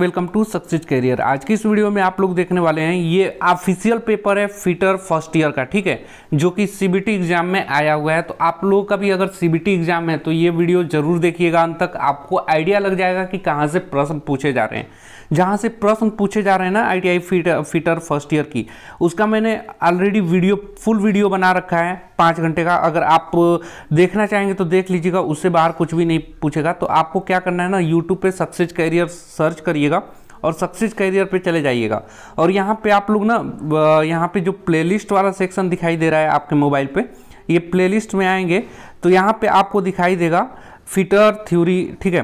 Welcome to success career आज की इस वीडियो में आप लोग देखने वाले हैं ये ऑफिशियल पेपर है फिटर फर्स्ट ईयर का ठीक है जो कि सीबीटी एग्जाम में आया हुआ है तो आप लोगों का भी अगर सीबीटी एग्जाम है तो ये वीडियो जरूर देखिएगा अंत तक आपको आइडिया लग जाएगा कि कहाँ से प्रश्न पूछे जा रहे हैं जहाँ से प्रश्न पूछे जा रहे हैं ना आई फीटर फीटर फर्स्ट ईयर की उसका मैंने ऑलरेडी वीडियो फुल वीडियो बना रखा है पाँच घंटे का अगर आप देखना चाहेंगे तो देख लीजिएगा उससे बाहर कुछ भी नहीं पूछेगा तो आपको क्या करना है ना यूट्यूब पर सक्सेस कैरियर सर्च करिएगा और सक्सेस कैरियर पे चले जाइएगा और यहाँ पे आप लोग ना यहाँ पे जो प्लेलिस्ट वाला सेक्शन दिखाई दे रहा है आपके मोबाइल पे ये प्लेलिस्ट में आएंगे तो यहाँ पे आपको दिखाई देगा फिटर थ्योरी ठीक है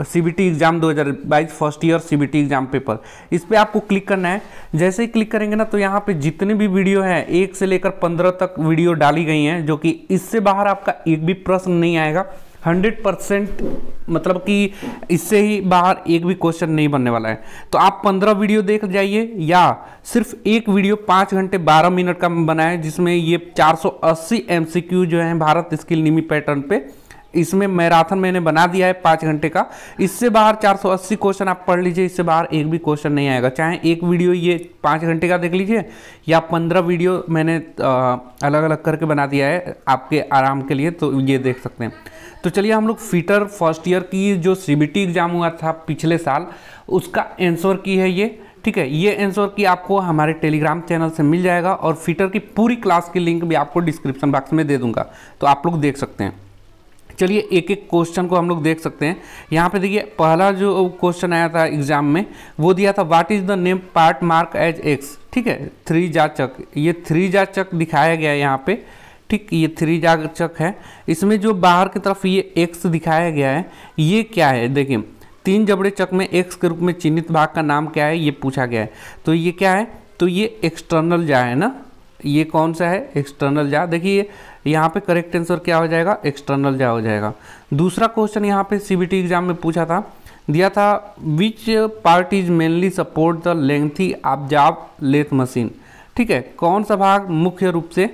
C B T exam 2022 first year C B T exam paper इस पर आपको क्लिक करना है जैसे ही क्लिक करेंगे ना तो यहाँ पे जितने भी वीडियो हैं एक से लेकर पंद्रह तक वीडियो डाली गई हैं जो कि इससे बाहर आपका एक भी प्रश्न नहीं आएगा हंड्रेड परसेंट मतलब कि इससे ही बाहर एक भी क्वेश्चन नहीं बनने वाला है तो आप पंद्रह वीडियो देख जाइए या सिर्फ एक वीडियो पाँच घंटे बारह मिनट का बनाए जिसमें ये 480 एमसीक्यू जो है भारत स्किल निमी पैटर्न पे इसमें मैराथन मैंने बना दिया है पाँच घंटे का इससे बाहर 480 क्वेश्चन आप पढ़ लीजिए इससे बाहर एक भी क्वेश्चन नहीं आएगा चाहे एक वीडियो ये पाँच घंटे का देख लीजिए या पंद्रह वीडियो मैंने आ, अलग अलग करके बना दिया है आपके आराम के लिए तो ये देख सकते हैं तो चलिए हम लोग फीटर फर्स्ट ईयर की जो सी एग्ज़ाम हुआ था पिछले साल उसका एंसर की है ये ठीक है ये आंसर की आपको हमारे टेलीग्राम चैनल से मिल जाएगा और फीटर की पूरी क्लास की लिंक भी आपको डिस्क्रिप्शन बॉक्स में दे दूंगा तो आप लोग देख सकते हैं चलिए एक एक क्वेश्चन को हम लोग देख सकते हैं यहाँ पे देखिए पहला जो क्वेश्चन आया था एग्जाम में वो दिया था what is the name part mark as X ठीक है थ्री जा चक ये थ्री जा चक दिखाया गया है यहाँ पे ठीक ये थ्री जा चक है इसमें जो बाहर की तरफ ये एक्स दिखाया गया है ये क्या है देखिए तीन जबड़े चक में एक्स के रूप में चिन्हित भाग का नाम क्या है ये पूछा गया है तो ये क्या है तो ये एक्सटर्नल जा है ना ये कौन सा है एक्सटर्नल जा देखिए तो यहाँ पे करेक्ट आंसर क्या हो जाएगा एक्सटर्नल जा हो जाएगा दूसरा क्वेश्चन यहाँ पे सीबीटी एग्जाम में पूछा था दिया था which part is mainly support the lengthy job lathe machine ठीक है कौन सा भाग मुख्य रूप से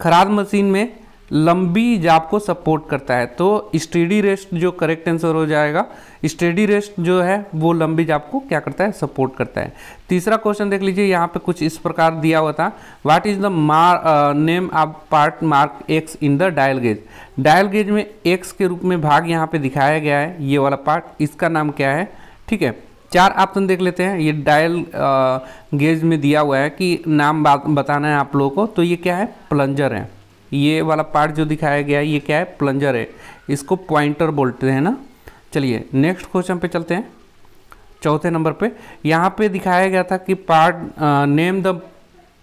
खराद मशीन में लंबी जाप को सपोर्ट करता है तो स्टेडी रेस्ट जो करेक्ट आंसर हो जाएगा स्टेडी रेस्ट जो है वो लंबी जाप को क्या करता है सपोर्ट करता है तीसरा क्वेश्चन देख लीजिए यहाँ पे कुछ इस प्रकार दिया हुआ था व्हाट इज द मार name of part mark X in the dial gauge dial gauge में एक्स के रूप में भाग यहाँ पे दिखाया गया है ये वाला पार्ट इसका नाम क्या है ठीक है चार ऑप्शन देख लेते हैं ये डायल गेज uh, में दिया हुआ है कि नाम बताना है आप लोगों को तो ये क्या है प्लंजर है ये वाला पार्ट जो दिखाया गया है ये क्या है प्लंजर है इसको पॉइंटर बोलते हैं ना चलिए नेक्स्ट क्वेश्चन पे चलते हैं चौथे नंबर पे यहाँ पे दिखाया गया था कि part name the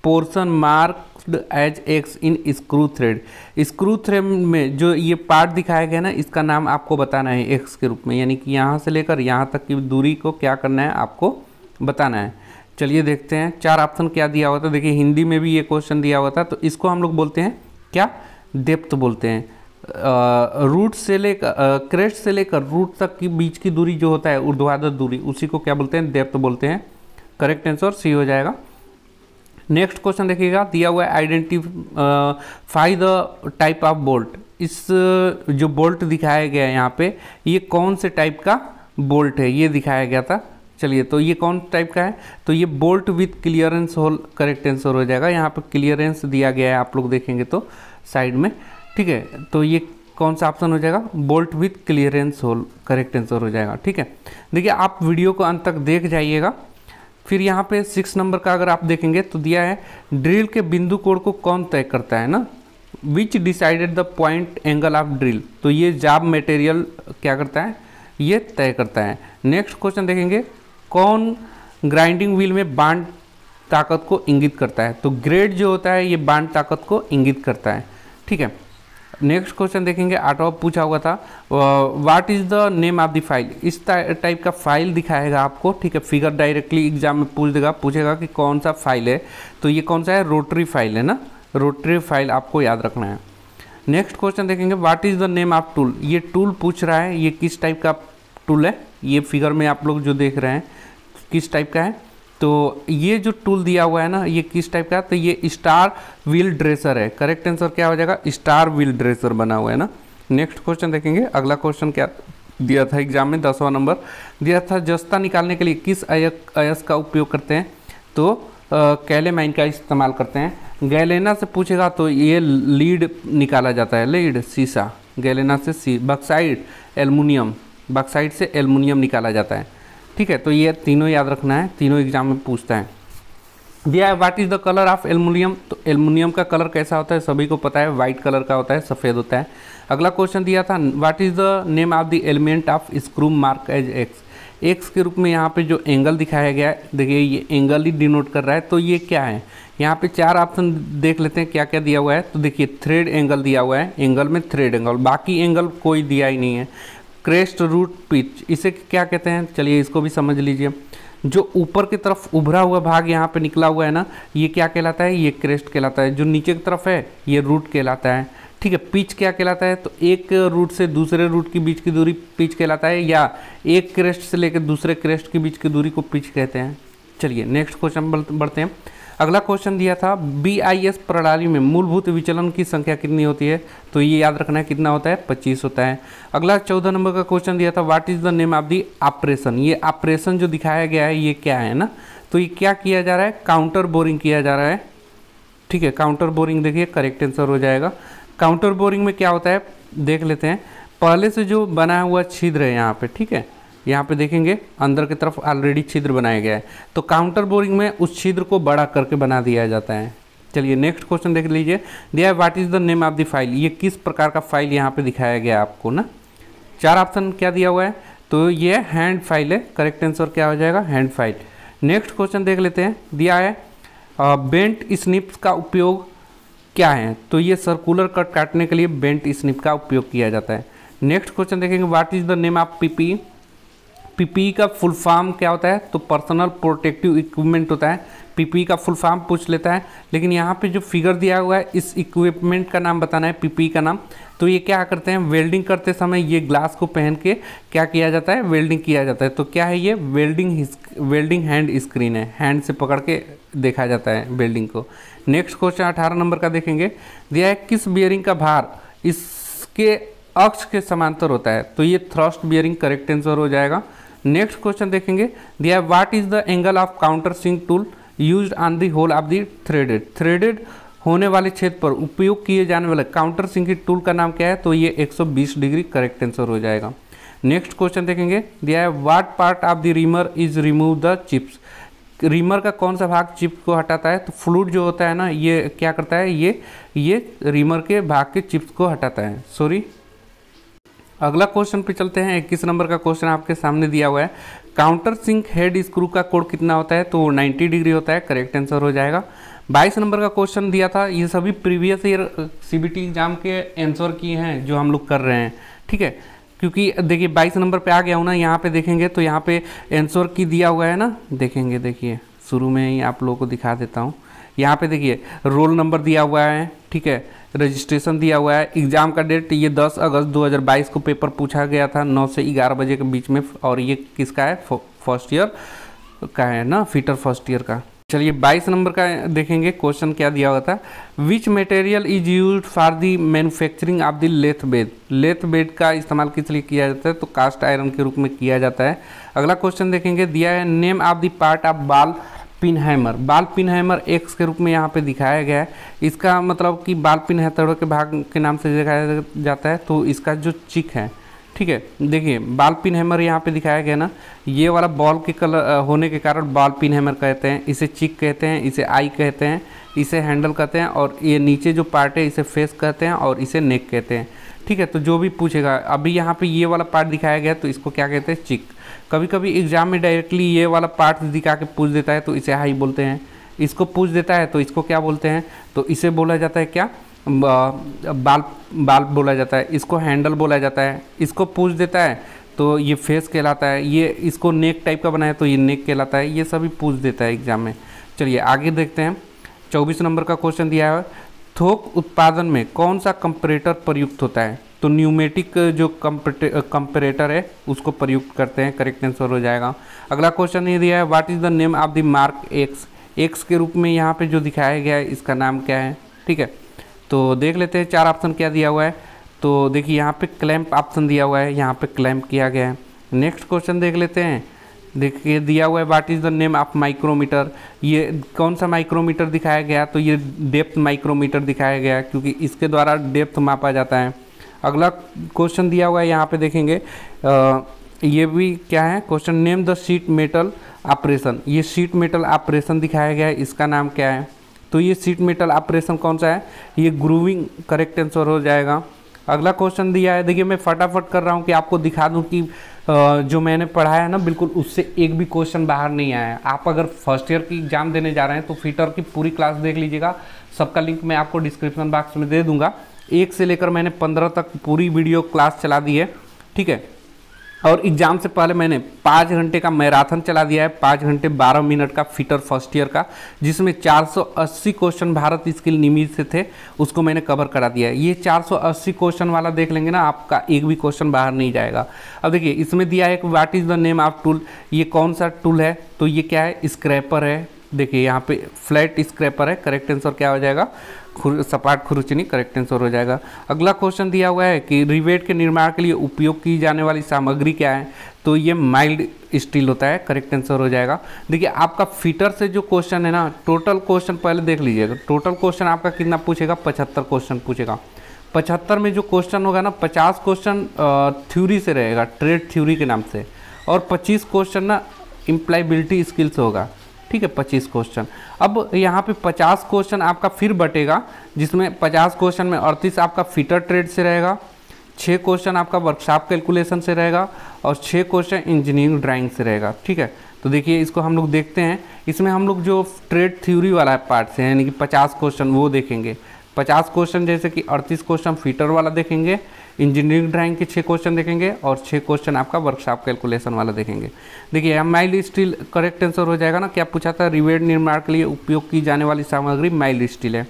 portion marked as X in screw thread screw thread में जो ये पार्ट दिखाया गया ना इसका नाम आपको बताना है एक्स के रूप में यानी कि यहाँ से लेकर यहाँ तक की दूरी को क्या करना है आपको बताना है चलिए देखते हैं चार ऑप्शन क्या दिया हुआ था देखिए हिंदी में भी ये क्वेश्चन दिया हुआ था तो इसको हम लोग बोलते हैं क्या डेप्थ बोलते हैं रूट से लेकर क्रेस्ट से लेकर रूट तक की बीच की दूरी जो होता है ऊर्ध्वाधर दूरी उसी को क्या बोलते हैं डेप्थ बोलते हैं करेक्ट आंसर सी हो जाएगा नेक्स्ट क्वेश्चन देखिएगा दिया हुआ है identify the type of bolt इस जो बोल्ट दिखाया गया है यहाँ पे ये कौन से टाइप का बोल्ट है ये दिखाया गया था चलिए तो ये कौन टाइप का है तो ये bolt with clearance hole correct answer हो जाएगा यहाँ पर क्लियरेंस दिया गया है आप लोग देखेंगे तो साइड में ठीक है तो ये कौन सा ऑप्शन हो जाएगा bolt with clearance hole correct answer हो जाएगा ठीक है देखिए आप वीडियो को अंत तक देख जाइएगा फिर यहाँ पे सिक्स नंबर का अगर आप देखेंगे तो दिया है ड्रिल के बिंदु कोण को कौन तय करता है ना which decided the point angle of drill तो ये जाब मटेरियल क्या करता है ये तय करता है नेक्स्ट क्वेश्चन देखेंगे कौन ग्राइंडिंग व्हील में बांड ताकत को इंगित करता है तो ग्रेड जो होता है ये बांड ताकत को इंगित करता है ठीक है नेक्स्ट क्वेश्चन देखेंगे आठवा पूछा हुआ था what is the name of the file इस टाइप का फाइल दिखाएगा आपको ठीक है फिगर डायरेक्टली एग्जाम में पूछ देगा पूछेगा कि कौन सा फाइल है तो ये कौन सा है रोटरी फाइल है ना रोटरी फाइल आपको याद रखना है नेक्स्ट क्वेश्चन देखेंगे what is the name of tool ये टूल पूछ रहा है ये किस टाइप का टूल है ये फिगर में आप लोग जो देख रहे हैं किस टाइप का है तो ये जो टूल दिया हुआ है ना ये किस टाइप का है? तो ये स्टार व्हील ड्रेसर है करेक्ट आंसर क्या हो जाएगा स्टार व्हील ड्रेसर बना हुआ है ना नेक्स्ट क्वेश्चन देखेंगे अगला क्वेश्चन क्या दिया था एग्जाम में दसवां नंबर दिया था जस्ता निकालने के लिए किस अयस का उपयोग करते हैं तो कैले माइन का इस्तेमाल करते हैं गैलेना से पूछेगा तो ये लीड निकाला जाता है लीड सीसा गैलेना से सी बक्साइड एलमिनियम बक्साइड से एलमिनियम निकाला जाता है ठीक है तो ये तीनों याद रखना है तीनों एग्जाम में पूछता है दिया है what is the colour of aluminium तो एलमुनियम का कलर कैसा होता है सभी को पता है व्हाइट कलर का होता है सफ़ेद होता है अगला क्वेश्चन दिया था what is the name of the element of screw mark as X X के रूप में यहाँ पे जो एंगल दिखाया गया है देखिए ये एंगल ही डिनोट कर रहा है तो ये क्या है यहाँ पे चार ऑप्शन देख लेते हैं क्या क्या दिया हुआ है तो देखिए थ्रेड एंगल दिया हुआ है एंगल में थ्रेड एंगल बाकी एंगल कोई दिया ही नहीं है क्रेस्ट रूट पिच इसे क्या कहते हैं चलिए इसको भी समझ लीजिए जो ऊपर की तरफ उभरा हुआ भाग यहाँ पे निकला हुआ है ना ये क्या कहलाता है ये क्रेस्ट कहलाता है जो नीचे की तरफ है ये रूट कहलाता है ठीक है पिच क्या कहलाता है तो एक रूट से दूसरे रूट के बीच की दूरी पिच कहलाता है या एक क्रेस्ट से लेकर दूसरे क्रेस्ट के बीच की दूरी को पिच कहते हैं चलिए नेक्स्ट क्वेश्चन बढ़ते हैं अगला क्वेश्चन दिया था बीआईएस प्रणाली में मूलभूत विचलन की संख्या कितनी होती है तो ये याद रखना है कितना होता है पच्चीस होता है अगला चौदह नंबर का क्वेश्चन दिया था what is the name of the operation ये ऑपरेशन जो दिखाया गया है ये क्या है ना तो ये क्या किया जा रहा है काउंटर बोरिंग किया जा रहा है ठीक है काउंटर बोरिंग देखिए करेक्ट आंसर हो जाएगा काउंटर बोरिंग में क्या होता है देख लेते हैं पहले से जो बना हुआ छिद्र है यहाँ पे ठीक है यहाँ पे देखेंगे अंदर की तरफ ऑलरेडी छिद्र बनाया गया है तो काउंटर बोरिंग में उस छिद्र को बड़ा करके बना दिया जाता है चलिए नेक्स्ट क्वेश्चन देख लीजिए दिया what is the name of the file ये किस प्रकार का फाइल यहाँ पे दिखाया गया आपको ना चार ऑप्शन क्या दिया हुआ है तो ये हैंड फाइल है करेक्ट आंसर क्या हो जाएगा हैंड फाइल नेक्स्ट क्वेश्चन देख लेते हैं दिया है बेंट स्निप्स का उपयोग क्या है तो ये सर्कुलर कट काटने के लिए बेंट स्निप का उपयोग किया जाता है नेक्स्ट क्वेश्चन देखेंगे what is the name of PP PP का फुल फॉर्म क्या होता है तो पर्सनल प्रोटेक्टिव इक्विपमेंट होता है पीपी का फुल फॉर्म पूछ लेता है लेकिन यहाँ पे जो फिगर दिया हुआ है इस इक्विपमेंट का नाम बताना है पीपी का नाम तो ये क्या करते हैं वेल्डिंग करते समय ये ग्लास को पहन के क्या किया जाता है वेल्डिंग किया जाता है तो क्या है ये वेल्डिंग वेल्डिंग हैंड स्क्रीन है हैंड से पकड़ के देखा जाता है वेल्डिंग को नेक्स्ट क्वेश्चन अठारह नंबर का देखेंगे दिया है किस बियरिंग का भार इसके अक्ष के समांतर होता है तो ये थ्रस्ट बियरिंग करेक्ट आंसर हो जाएगा नेक्स्ट क्वेश्चन देखेंगे दिया what is the angle of countersink tool use on the hole of the threaded threaded होने वाले क्षेत्र पर उपयोग किए जाने वाले काउंटर सिंक टूल का नाम क्या है तो ये 120 डिग्री करेक्ट आंसर हो जाएगा नेक्स्ट क्वेश्चन देखेंगे दिया है what part of the reamer is remove the chips reamer का कौन सा भाग चिप को हटाता है तो फ्लूड जो होता है ना ये क्या करता है ये ये रीमर के भाग के चिप्स को हटाता है सॉरी अगला क्वेश्चन पे चलते हैं इक्कीस नंबर का क्वेश्चन आपके सामने दिया हुआ है काउंटर सिंक हेड स्क्रू का कोड कितना होता है तो 90 डिग्री होता है करेक्ट आंसर हो जाएगा 22 नंबर का क्वेश्चन दिया था ये सभी प्रीवियस ईयर सीबीटी एग्जाम के आंसर किए हैं जो हम लोग कर रहे हैं ठीक है क्योंकि देखिए 22 नंबर पे आ गया हूँ ना यहाँ पे देखेंगे तो यहाँ पे आंसर की दिया हुआ है ना देखेंगे देखिए शुरू में ही आप लोगों को दिखा देता हूँ यहाँ पे देखिए रोल नंबर दिया हुआ है ठीक है रजिस्ट्रेशन दिया हुआ है एग्ज़ाम का डेट ये 10 अगस्त 2022 को पेपर पूछा गया था 9 से 11 बजे के बीच में और ये किसका है फर्स्ट ईयर का है ना फीटर फर्स्ट ईयर का चलिए 22 नंबर का देखेंगे क्वेश्चन क्या दिया हुआ था which material is use for the manufacturing of the lathe bed lathe bed का इस्तेमाल किस लिए किया जाता है तो कास्ट आयरन के रूप में किया जाता है अगला क्वेश्चन देखेंगे दिया है name of the part of ball pin hammer बाल पिनहैमर एक्स के रूप में यहाँ पे दिखाया गया है इसका मतलब कि बाल पिन हैथड़ों के भाग के नाम से दिखाया जाता है तो इसका जो चिक है ठीक है देखिए बाल पिन हैमर यहाँ पे दिखाया गया ना ये वाला बॉल के कलर होने के कारण बाल पिन हैमर कहते हैं इसे चिक कहते हैं इसे आई कहते हैं इसे हैंडल कहते हैं और ये नीचे जो पार्ट है इसे फेस कहते हैं और इसे नेक कहते हैं ठीक है तो जो भी पूछेगा अभी यहाँ पर ये वाला पार्ट दिखाया गया तो इसको क्या कहते हैं चिक कभी कभी एग्जाम में डायरेक्टली ये वाला पार्ट दिखा के पूछ देता है तो इसे हाई बोलते हैं इसको पूछ देता है तो इसको क्या बोलते हैं तो इसे बोला जाता है क्या बाल बाल बोला जाता है इसको हैंडल बोला जाता है इसको पूछ देता है तो ये फेस कहलाता है ये इसको नेक टाइप का बनाया तो ये नेक कहलाता है ये सभी पूछ देता है एग्जाम में चलिए आगे देखते हैं चौबीस नंबर का क्वेश्चन दिया है थोक उत्पादन में कौन सा कंपरेटर प्रयुक्त होता है तो न्यूमेटिक जो कंपरेटर है उसको प्रयुक्त करते हैं करेक्ट आंसर हो जाएगा अगला क्वेश्चन ये दिया है what is the name of the mark X X के रूप में यहाँ पे जो दिखाया गया है इसका नाम क्या है ठीक है तो देख लेते हैं चार ऑप्शन क्या दिया हुआ है तो देखिए यहाँ पे क्लैम्प ऑप्शन दिया हुआ है यहाँ पे क्लैम्प किया गया है नेक्स्ट क्वेश्चन देख लेते हैं देखिए दिया हुआ है what is the name of micrometer ये कौन सा माइक्रोमीटर दिखाया गया तो ये डेप्थ माइक्रोमीटर दिखाया गया क्योंकि इसके द्वारा डेप्थ मापा जाता है अगला क्वेश्चन दिया हुआ है यहाँ पे देखेंगे आ, ये भी क्या है question name the sheet metal operation ये सीट मेटल ऑपरेशन दिखाया गया है इसका नाम क्या है तो ये सीट मेटल ऑपरेशन कौन सा है ये ग्रूविंग करेक्ट आंसर हो जाएगा अगला क्वेश्चन दिया है देखिए मैं फटाफट कर रहा हूँ कि आपको दिखा दूँ कि जो मैंने पढ़ाया है ना बिल्कुल उससे एक भी क्वेश्चन बाहर नहीं आया है आप अगर फर्स्ट ईयर की एग्ज़ाम देने जा रहे हैं तो फिटर की पूरी क्लास देख लीजिएगा सबका लिंक मैं आपको डिस्क्रिप्शन बॉक्स में दे दूंगा एक से लेकर मैंने पंद्रह तक पूरी वीडियो क्लास चला दी है ठीक है और एग्ज़ाम से पहले मैंने पाँच घंटे का मैराथन चला दिया है पाँच घंटे बारह मिनट का फिटर फर्स्ट ईयर का जिसमें 480 क्वेश्चन भारत स्किल निमित से थे उसको मैंने कवर करा दिया है ये 480 क्वेश्चन वाला देख लेंगे ना आपका एक भी क्वेश्चन बाहर नहीं जाएगा अब देखिए इसमें दिया है कि what is the name of tool ये कौन सा टूल है तो ये क्या है स्क्रैपर है देखिए यहाँ पे फ्लैट स्क्रैपर है करेक्ट आंसर क्या हो जाएगा सपाट खुरुचनी करेक्ट आंसर हो जाएगा अगला क्वेश्चन दिया हुआ है कि रिवेट के निर्माण के लिए उपयोग की जाने वाली सामग्री क्या है तो ये माइल्ड स्टील होता है करेक्ट आंसर हो जाएगा देखिए आपका फिटर से जो क्वेश्चन है ना टोटल क्वेश्चन पहले देख लीजिएगा टोटल क्वेश्चन आपका कितना पूछेगा पचहत्तर क्वेश्चन पूछेगा पचहत्तर में जो क्वेश्चन होगा ना पचास क्वेश्चन थ्यूरी से रहेगा ट्रेड थ्यूरी के नाम से और पच्चीस क्वेश्चन ना इम्प्लाइबिलिटी स्किल्स होगा ठीक है पच्चीस क्वेश्चन अब यहाँ पे पचास क्वेश्चन आपका फिर बटेगा जिसमें पचास क्वेश्चन में अड़तीस आपका फिटर ट्रेड से रहेगा छः क्वेश्चन आपका वर्कशॉप कैलकुलेशन से रहेगा और छः क्वेश्चन इंजीनियरिंग ड्राइंग से रहेगा ठीक है तो देखिए इसको हम लोग देखते हैं इसमें हम लोग जो ट्रेड थ्योरी वाला पार्ट से यानी कि पचास क्वेश्चन वो देखेंगे पचास क्वेश्चन जैसे कि अड़तीस क्वेश्चन फीटर वाला देखेंगे इंजीनियरिंग ड्राइंग के छः क्वेश्चन देखेंगे और छः क्वेश्चन आपका वर्कशॉप कैलकुलेशन वाला देखेंगे देखिए M mild steel correct answer हो जाएगा ना क्या पूछा था रिवेड निर्माण के लिए उपयोग की जाने वाली सामग्री माइल स्टील है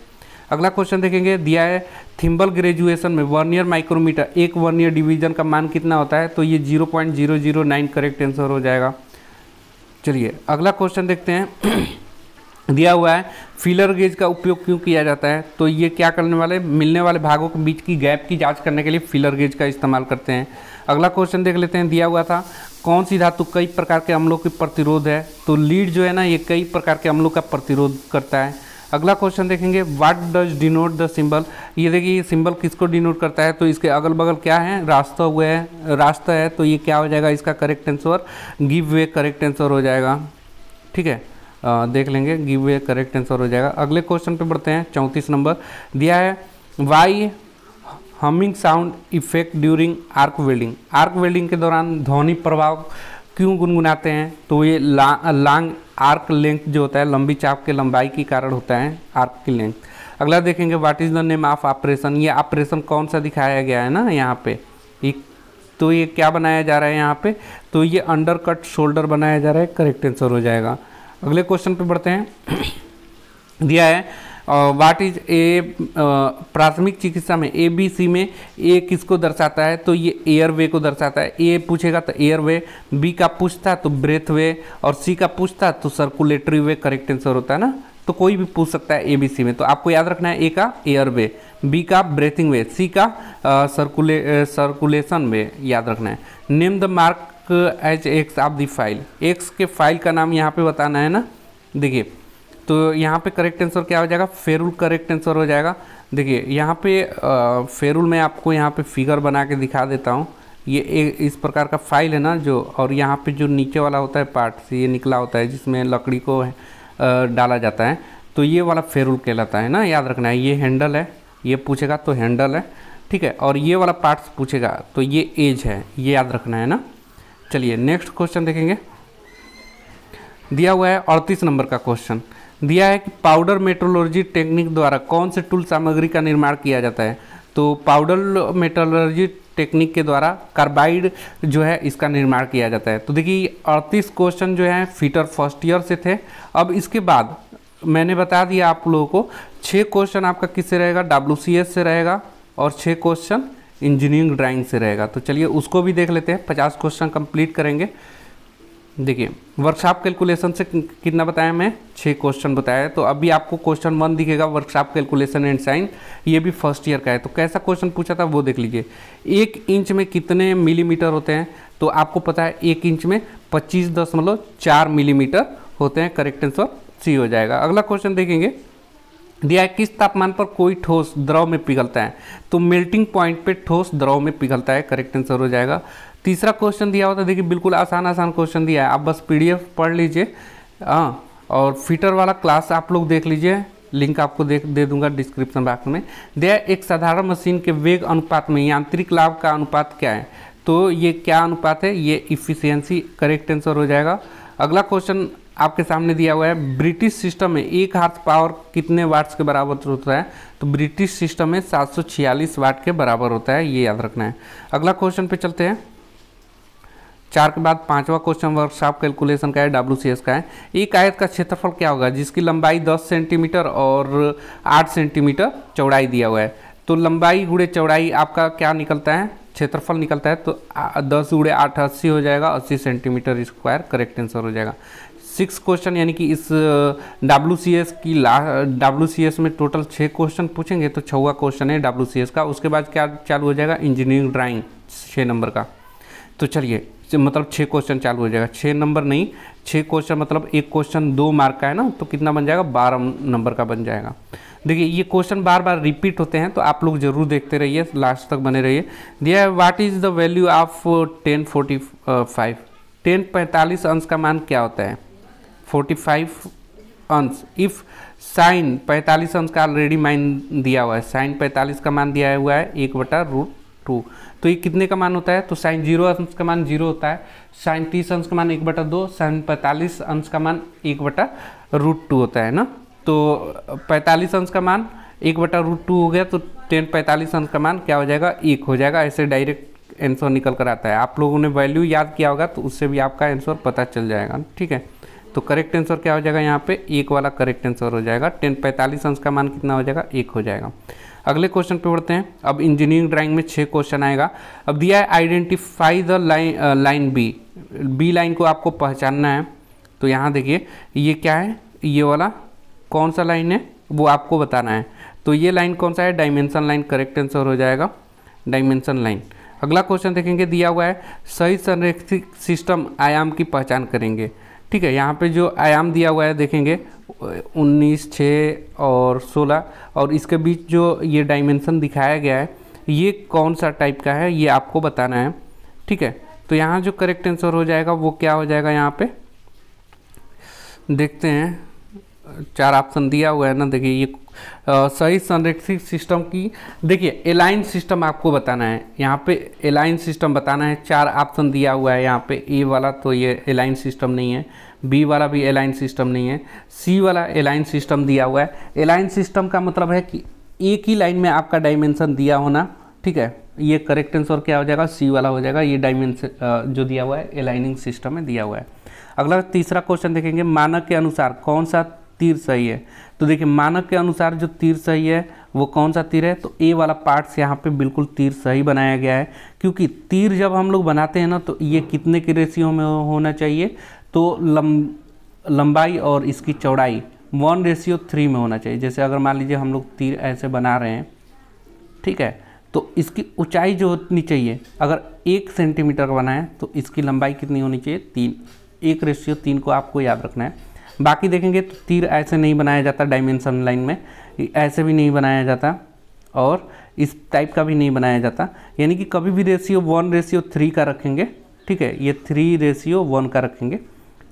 अगला क्वेश्चन देखेंगे दिया है थिम्बल ग्रेजुएशन में वर्नियर माइक्रोमीटर एक वर्नियर डिवीजन का मान कितना होता है तो ये zero point zero zero nine correct answer हो जाएगा चलिए अगला क्वेश्चन देखते हैं दिया हुआ है फीलर गेज का उपयोग क्यों किया जाता है तो ये क्या करने वाले मिलने वाले भागों के बीच की गैप की जांच करने के लिए फिलर गेज का इस्तेमाल करते हैं अगला क्वेश्चन देख लेते हैं दिया हुआ था कौन सी धातु कई प्रकार के अम्लों की प्रतिरोध है तो लीड जो है ना ये कई प्रकार के अम्लों का प्रतिरोध करता है अगला क्वेश्चन देखेंगे what does denote the symbol ये देखिए ये सिंबल किसको डिनोट करता है तो इसके अगल बगल क्या है रास्ता हुए है रास्ता है तो ये क्या हो जाएगा इसका correct answer give way correct answer हो जाएगा ठीक है आ, देख लेंगे गिव वे करेक्ट आंसर हो जाएगा अगले क्वेश्चन पे बढ़ते हैं चौंतीस नंबर दिया है why humming sound effect during arc welding arc welding के दौरान ध्वनि प्रभाव क्यों गुनगुनाते हैं तो ये ला, लांग आर्क लेंथ जो होता है लंबी चाप के लंबाई के कारण होता है आर्क की लेंथ अगला देखेंगे what is the name of operation ये ऑपरेशन कौन सा दिखाया गया है ना यहाँ पे एक तो ये क्या बनाया जा रहा है यहाँ पे तो ये अंडर कट शोल्डर बनाया जा रहा है करेक्ट आंसर हो जाएगा अगले क्वेश्चन पे बढ़ते हैं दिया है वाट इज ए प्राथमिक चिकित्सा में ए बी सी में ए किसको दर्शाता है तो ये एयर वे को दर्शाता है ए पूछेगा तो एयर वे बी का पूछता तो ब्रेथ वे और सी का पूछता तो सर्कुलेटरी वे करेक्ट आंसर होता है ना तो कोई भी पूछ सकता है ए बी सी में तो आपको याद रखना है ए का एयर वे बी का ब्रेथिंग वे सी का सर्कुले सर्कुलेशन वे याद रखना है name the mark H X आप दी फाइल एक्स के फाइल का नाम यहाँ पे बताना है ना देखिए तो यहाँ पे करेक्ट आंसर क्या हो जाएगा फेरुल करेक्ट आंसर हो जाएगा देखिए यहाँ पे फेरुल मैं आपको यहाँ पे फिगर बना के दिखा देता हूँ ये ए, इस प्रकार का फाइल है ना जो और यहाँ पे जो नीचे वाला होता है पार्ट से ये निकला होता है जिसमें लकड़ी को आ, डाला जाता है तो ये वाला फेरुल कहलाता है ना याद रखना है ये हैंडल है ये पूछेगा तो हैंडल है ठीक है और ये वाला पार्ट्स पूछेगा तो ये एज है ये याद रखना है ना चलिए नेक्स्ट क्वेश्चन देखेंगे दिया हुआ है अड़तीस नंबर का क्वेश्चन दिया है कि पाउडर मेट्रोलॉजी टेक्निक द्वारा कौन से टूल सामग्री का निर्माण किया जाता है तो पाउडर मेट्रोलॉजी टेक्निक के द्वारा कार्बाइड जो है इसका निर्माण किया जाता है तो देखिए अड़तीस क्वेश्चन जो है फीटर फर्स्ट ईयर से थे अब इसके बाद मैंने बता दिया आप लोगों को छः क्वेश्चन आपका किससे रहेगा डब्ल्यू से रहेगा और छः क्वेश्चन इंजीनियरिंग ड्राइंग से रहेगा तो चलिए उसको भी देख लेते हैं पचास क्वेश्चन कंप्लीट करेंगे देखिए वर्कशॉप कैलकुलेशन से कितना बताया मैं छः क्वेश्चन बताया है तो अभी आपको क्वेश्चन वन दिखेगा वर्कशॉप कैलकुलेशन एंड साइन ये भी फर्स्ट ईयर का है तो कैसा क्वेश्चन पूछा था वो देख लीजिए एक इंच में कितने मिलीमीटर होते हैं तो आपको पता है एक इंच में पच्चीस दशमलव चार मिलीमीटर होते हैं करेक्ट आंसर सी हो जाएगा अगला क्वेश्चन देखेंगे दिया है किस तापमान पर कोई ठोस द्रव में पिघलता है तो मेल्टिंग पॉइंट पे ठोस द्रव में पिघलता है करेक्ट आंसर हो जाएगा तीसरा क्वेश्चन दिया होता है देखिए बिल्कुल आसान आसान क्वेश्चन दिया है आप बस पीडीएफ पढ़ लीजिए हाँ और फीटर वाला क्लास आप लोग देख लीजिए लिंक आपको देख दे दूंगा डिस्क्रिप्शन बॉक्स में दिया एक साधारण मशीन के वेग अनुपात में यांत्रिक लाभ का अनुपात क्या है तो ये क्या अनुपात है ये इफिशियंसी करेक्ट आंसर हो जाएगा अगला क्वेश्चन आपके सामने दिया हुआ है ब्रिटिश सिस्टम में एक हाथ पावर कितने वाट्स के बराबर होता है तो ब्रिटिश सिस्टम में 746 वाट के बराबर होता है ये याद रखना है अगला क्वेश्चन पे चलते हैं चार के बाद पांचवा क्वेश्चन वर्कशॉप कैलकुलेशन का है डब्ल्यू सी एस का है एक आयत का क्षेत्रफल क्या होगा जिसकी लंबाई दस सेंटीमीटर और आठ सेंटीमीटर चौड़ाई दिया हुआ है तो लंबाई गुड़े चौड़ाई आपका क्या निकलता है क्षेत्रफल निकलता है तो दस गुड़े आठ अस्सी हो जाएगा अस्सी सेंटीमीटर स्क्वायर करेक्ट आंसर हो जाएगा सिक्स क्वेश्चन यानी कि इस डब्ल्यू की ला डब्ल्यू में टोटल छः क्वेश्चन पूछेंगे तो छवा क्वेश्चन है डब्ल्यू का उसके बाद क्या चालू हो जाएगा इंजीनियरिंग ड्राइंग छः नंबर का तो चलिए मतलब छः क्वेश्चन चालू हो जाएगा छः नंबर नहीं छः क्वेश्चन मतलब एक क्वेश्चन दो मार्क का है ना तो कितना बन जाएगा बारह नंबर का बन जाएगा देखिए ये क्वेश्चन बार बार रिपीट होते हैं तो आप लोग जरूर देखते रहिए लास्ट तक बने रहिए दिया है what is the value of ten forty five ten पैंतालीस अंश का मान क्या होता है 45 अंश इफ़ साइन पैंतालीस अंश का ऑलरेडी मान दिया हुआ है साइन पैंतालीस का मान दिया हुआ है एक बटा रूट टू तो ये कितने का मान होता है तो साइन जीरो अंश का मान जीरो होता है साइन तीस अंश का मान एक बटा दो साइन पैंतालीस अंश का मान एक बटा रूट टू होता है ना तो पैंतालीस अंश का मान एक बटा रूट टू हो गया तो टेन पैंतालीस अंश का मान क्या हो जाएगा एक हो जाएगा ऐसे डायरेक्ट आंसर निकल कर आता है आप लोगों ने वैल्यू याद किया होगा तो उससे भी आपका आंसर पता चल जाएगा ठीक है तो करेक्ट आंसर क्या हो जाएगा यहाँ पे एक वाला करेक्ट आंसर हो जाएगा टेन पैंतालीस अंश का मान कितना हो जाएगा एक हो जाएगा अगले क्वेश्चन पे बढ़ते हैं अब इंजीनियरिंग ड्राइंग में छः क्वेश्चन आएगा अब दिया है identify the line line B B line को आपको पहचानना है तो यहाँ देखिए ये क्या है ये वाला कौन सा लाइन है वो आपको बताना है तो ये लाइन कौन सा है डायमेंशन लाइन करेक्ट आंसर हो जाएगा डायमेंशन लाइन अगला क्वेश्चन देखेंगे दिया हुआ है सही संरक्षित सिस्टम आयाम की पहचान करेंगे ठीक है यहाँ पे जो आयाम दिया हुआ है देखेंगे 19, 6 और 16 और इसके बीच जो ये डायमेंसन दिखाया गया है ये कौन सा टाइप का है ये आपको बताना है ठीक है तो यहाँ जो करेक्ट आंसर हो जाएगा वो क्या हो जाएगा यहाँ पे देखते हैं चार ऑप्शन दिया हुआ है ना देखिए ये सही संरक्षित सिस्टम की देखिए एलाइन सिस्टम आपको बताना है यहाँ पे एलाइन सिस्टम बताना है चार ऑप्शन दिया हुआ है यहाँ पे ए वाला तो ये एलाइन सिस्टम नहीं है बी वाला भी एलाइन सिस्टम नहीं है सी वाला एलाइन सिस्टम दिया हुआ है एलाइन सिस्टम का मतलब है कि एक ही लाइन में आपका डायमेंशन दिया होना ठीक है ये करेक्ट आंसर क्या हो जाएगा सी वाला हो जाएगा ये डायमेंशन जो दिया हुआ है एलाइनिंग सिस्टम में दिया हुआ है अगला तीसरा क्वेश्चन देखेंगे मानक के अनुसार कौन सा तीर सही है तो देखिए मानक के अनुसार जो तीर सही है वो कौन सा तीर है तो ए वाला पार्ट्स यहाँ पे बिल्कुल तीर सही बनाया गया है क्योंकि तीर जब हम लोग बनाते हैं ना तो ये कितने के रेशियो में होना चाहिए तो लम लंबाई और इसकी चौड़ाई वन रेशियो थ्री में होना चाहिए जैसे अगर मान लीजिए हम लोग तीर ऐसे बना रहे हैं ठीक है तो इसकी ऊंचाई जो होनी चाहिए अगर एक सेंटीमीटर का बनाएं तो इसकी लंबाई कितनी होनी चाहिए तीन एक रेशियो तीन को आपको याद रखना है बाकी देखेंगे तो तीर ऐसे नहीं बनाया जाता डायमेंशन लाइन में ऐसे भी नहीं बनाया जाता और इस टाइप का भी नहीं बनाया जाता यानी कि कभी भी रेशियो वन रेशियो थ्री का रखेंगे ठीक है ये थ्री रेशियो वन का रखेंगे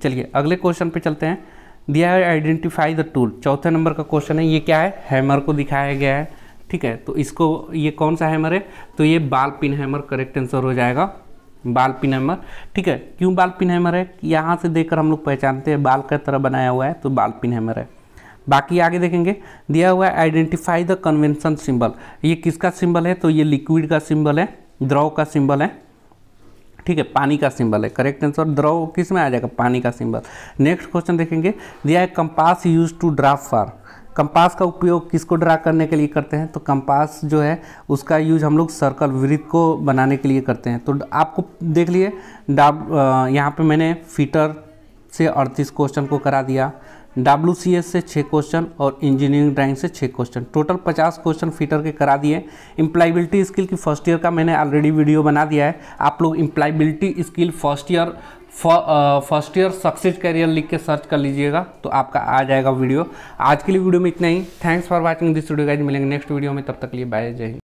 चलिए अगले क्वेश्चन पे चलते हैं दिया है आइडेंटिफाई द टूल चौथे नंबर का क्वेश्चन है ये क्या है हैमर को दिखाया गया है ठीक है तो इसको ये कौन सा हैमर है तो ये बाल पिन हैमर करेक्ट आंसर हो जाएगा बाल पिन हैमर ठीक है क्यों बाल पिन हैमर है यहाँ से देखकर हम लोग पहचानते हैं बाल का तरह बनाया हुआ है तो बाल पिन हैमर है बाकी आगे देखेंगे दिया हुआ है आइडेंटिफाई द कन्वेंशन सिंबल ये किसका सिंबल है तो ये लिक्विड का सिंबल है द्रव का सिंबल है ठीक है पानी का सिंबल है करेक्ट आंसर द्रव किस में आ जाएगा पानी का सिंबल नेक्स्ट क्वेश्चन देखेंगे दिया है compass use to draft for compass का उपयोग किसको ड्रा करने के लिए करते हैं तो कंपास जो है उसका यूज हम लोग सर्कल वृत्त को बनाने के लिए करते हैं तो आपको देख लिए डाब यहाँ पे मैंने फीटर से अड़तीस क्वेश्चन को करा दिया डब्ल्यू से छः क्वेश्चन और इंजीनियरिंग ड्राइंग से छः क्वेश्चन टोटल पचास क्वेश्चन फीटर के करा दिए इम्प्लाइबिलिटी स्किल की फर्स्ट ईयर का मैंने ऑलरेडी वीडियो बना दिया है आप लोग employability skill first year first year success career लिख के सर्च कर लीजिएगा तो आपका आ जाएगा वीडियो आज के लिए वीडियो में इतना ही thanks for watching this video guys मिलेंगे नेक्स्ट वीडियो में तब तक लिए बाय जय हिंद